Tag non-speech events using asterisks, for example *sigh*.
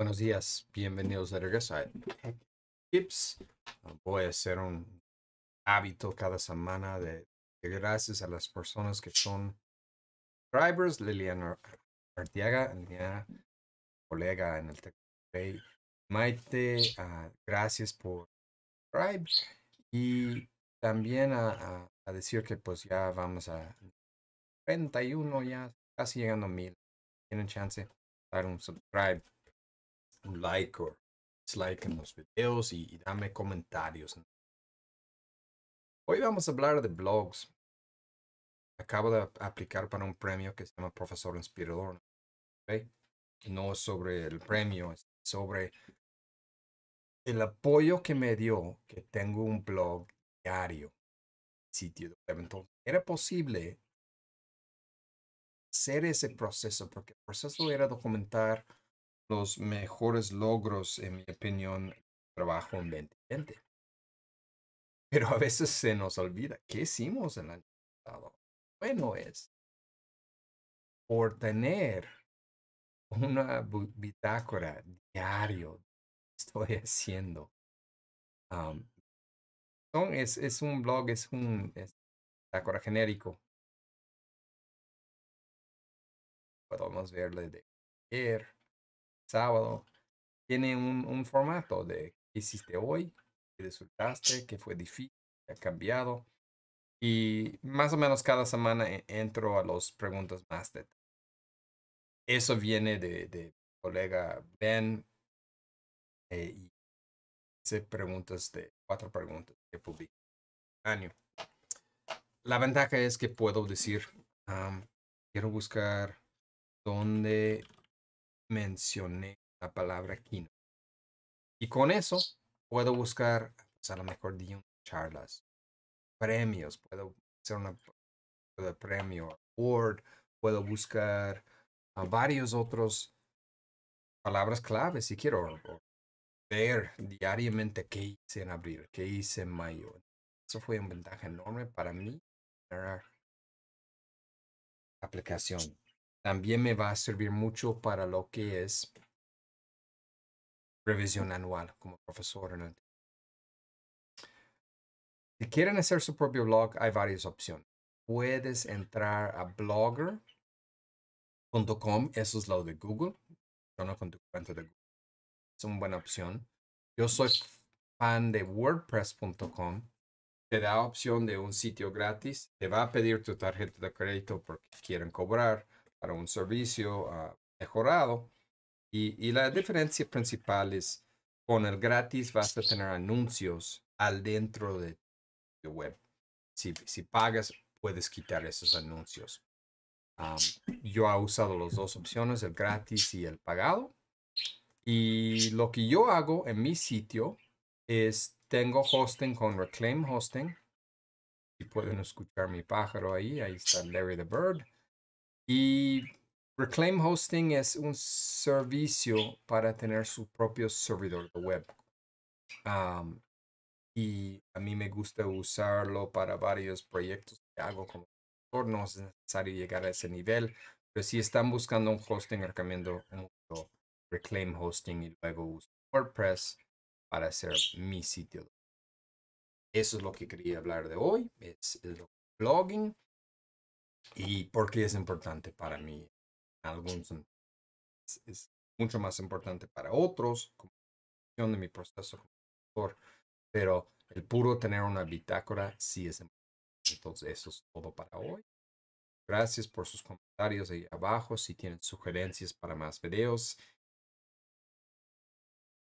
Buenos días, bienvenidos de regreso a Tips. Ah, voy a hacer un hábito cada semana de, gracias a las personas que son subscribers. Liliana Artiaga, mi colega en el Tech Maite, ah, gracias por subscribe. Y también a, decir que pues ya vamos a 31, ya casi llegando a mil. Tienen chance de dar un subscribe un like o dislike en los videos y, dame comentarios. Hoy vamos a hablar de blogs. Acabo de aplicar para un premio que se llama Profesor Inspirador. ¿okay? No sobre el premio, es sobre el apoyo que me dio que tengo un blog diario, sitio Entonces, era posible hacer ese proceso, porque el proceso era documentar los mejores logros, en mi opinión, trabajo en 2020. Pero a veces se nos olvida qué hicimos en el año pasado. Bueno es por tener una bitácora diario. *laughs* Estoy haciendo. es, un blog, es un bitácora genérico. Podemos verle de ayer sábado, tiene un, formato de qué hiciste hoy, qué resultaste? qué fue difícil, qué ha cambiado. Y más o menos cada semana e, entro a los preguntas más Eso viene de, de colega Ben eh, y hace preguntas de cuatro preguntas que publico año. La ventaja es que puedo decir, quiero buscar dónde mencioné la palabra kino. Y con eso puedo buscar, pues, a lo mejor charlas, premios, puedo hacer una de premio, award, puedo buscar a varios otros palabras claves si quiero ver diariamente qué hice en abril, qué hice en mayo. Eso fue un ventaja enorme para mí. Aplicación también me va a servir mucho para lo que es revisión anual como profesor. Si quieren hacer su propio blog, hay varias opciones. Puedes entrar a blogger.com, eso es lo de Google. no con cuenta de Google. Es una buena opción. Yo soy fan de wordpress.com. Te da opción de un sitio gratis. Te va a pedir tu tarjeta de crédito porque quieren cobrar para un servicio ah, mejorado. Y, la diferencia principal es con el gratis vas a tener anuncios al dentro de tu web. Si, pagas, puedes quitar esos anuncios. yo he usado las dos opciones, el gratis y el pagado. Y lo que yo hago en mi sitio es tengo hosting con Reclaim Hosting. Si pueden escuchar mi pájaro ahí, ahí está Larry the Bird. Y Reclaim Hosting es un servicio para tener su propio servidor de web. y a mí me gusta usarlo para varios proyectos que hago como no es necesario llegar a ese nivel, pero si están buscando un hosting, recomiendo Reclaim Hosting y luego uso WordPress para hacer mi sitio. Eso es lo que quería hablar de hoy, es el blogging y porque es importante para mí. En Es, mucho más importante para otros, como de mi proceso pero el puro tener una bitácora sí es importante. Entonces, eso es todo para hoy. Gracias por sus comentarios ahí abajo. Si tienen sugerencias para más videos,